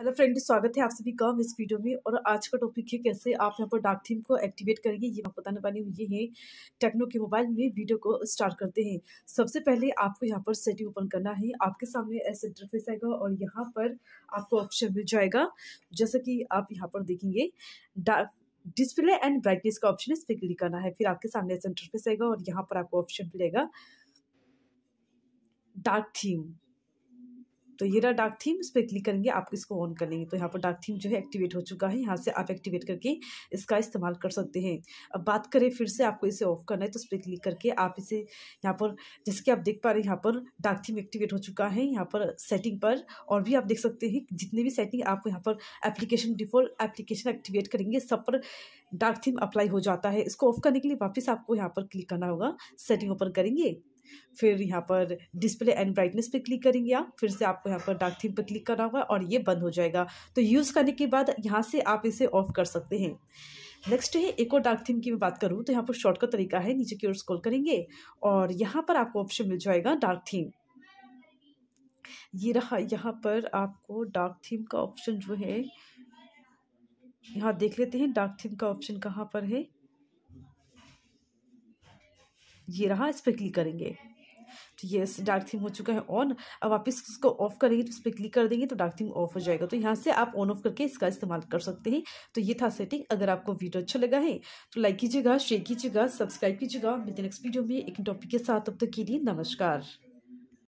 hello friend स्वागत है आप सभी का इस वीडियो में और आज का टॉपिक है कैसे आप यहाँ पर डार्क थीम को एक्टिवेट करेंगे ये मैं बताने वाली हूँ ये है टेक्नो के मोबाइल में वीडियो को स्टार्ट करते हैं सबसे पहले आपको यहाँ पर सेटिंग ओपन करना है आपके सामने ऐसे इंटरफेस आएगा और यहाँ पर आपको ऑप्शन मिल जाएगा जैसा कि आप यहाँ पर देखेंगे डार्क डिस्प्ले एंड ब्राइटनेस का ऑप्शन इस पर क्लिक करना है फिर आपके सामने ऐसा इंटरफेस आएगा और यहाँ पर आपको ऑप्शन मिलेगा डार्क थीम तो ये रहा डार्क थीम इस पर क्लिक करेंगे आप इसको ऑन कर लेंगे तो यहाँ पर डार्क थीम जो है एक्टिवेट हो चुका है यहाँ से आप एक्टिवेट करके इसका इस्तेमाल कर सकते हैं अब बात करें फिर से आपको इसे ऑफ करना है तो इस पर क्लिक करके आप इसे यहाँ पर जैसे कि आप देख पा रहे हैं यहाँ पर डार्क थीम एक्टिवेट हो चुका है यहाँ पर सेटिंग पर और भी आप देख सकते हैं जितने भी सेटिंग आप यहाँ पर एप्लीकेशन डिफॉल्ट एप्लीकेशन एक्टिवेट करेंगे सब पर डार्क थीम अप्लाई हो जाता है इसको ऑफ करने के लिए वापस आपको यहाँ पर क्लिक करना होगा सेटिंग ओपन करेंगे फिर यहाँ पर डिस्प्ले एंड ब्राइटनेस पे क्लिक करेंगे आप फिर से आपको यहाँ पर डार्क थीम पर क्लिक करना होगा और ये बंद हो जाएगा तो यूज़ करने के बाद यहाँ से आप इसे ऑफ कर सकते हैं नेक्स्ट है एक और डार्क थीम की मैं बात करूँ तो यहाँ पर शॉर्टकट तरीका है नीचे की ओर स्क्रॉल करेंगे और यहाँ पर आपको ऑप्शन मिल जाएगा डार्क थीम ये रहा यहाँ पर आपको डार्क थीम का ऑप्शन जो है यहाँ देख लेते हैं डार्क थीम का ऑप्शन कहाँ पर है ये रहा इस पर क्लिक करेंगे तो ये डार्क थीम हो चुका है ऑन अब आप इसको ऑफ करेंगे तो इस पर क्लिक कर देंगे तो डार्क थीम ऑफ हो जाएगा तो यहाँ से आप ऑन ऑफ करके इसका इस्तेमाल कर सकते हैं तो ये था सेटिंग अगर आपको वीडियो अच्छा लगा है तो लाइक कीजिएगा शेयर कीजिएगा सब्सक्राइब कीजिएगा मेरे नेक्स्ट वीडियो में एक टॉपिक के साथ अब तक के लिए नमस्कार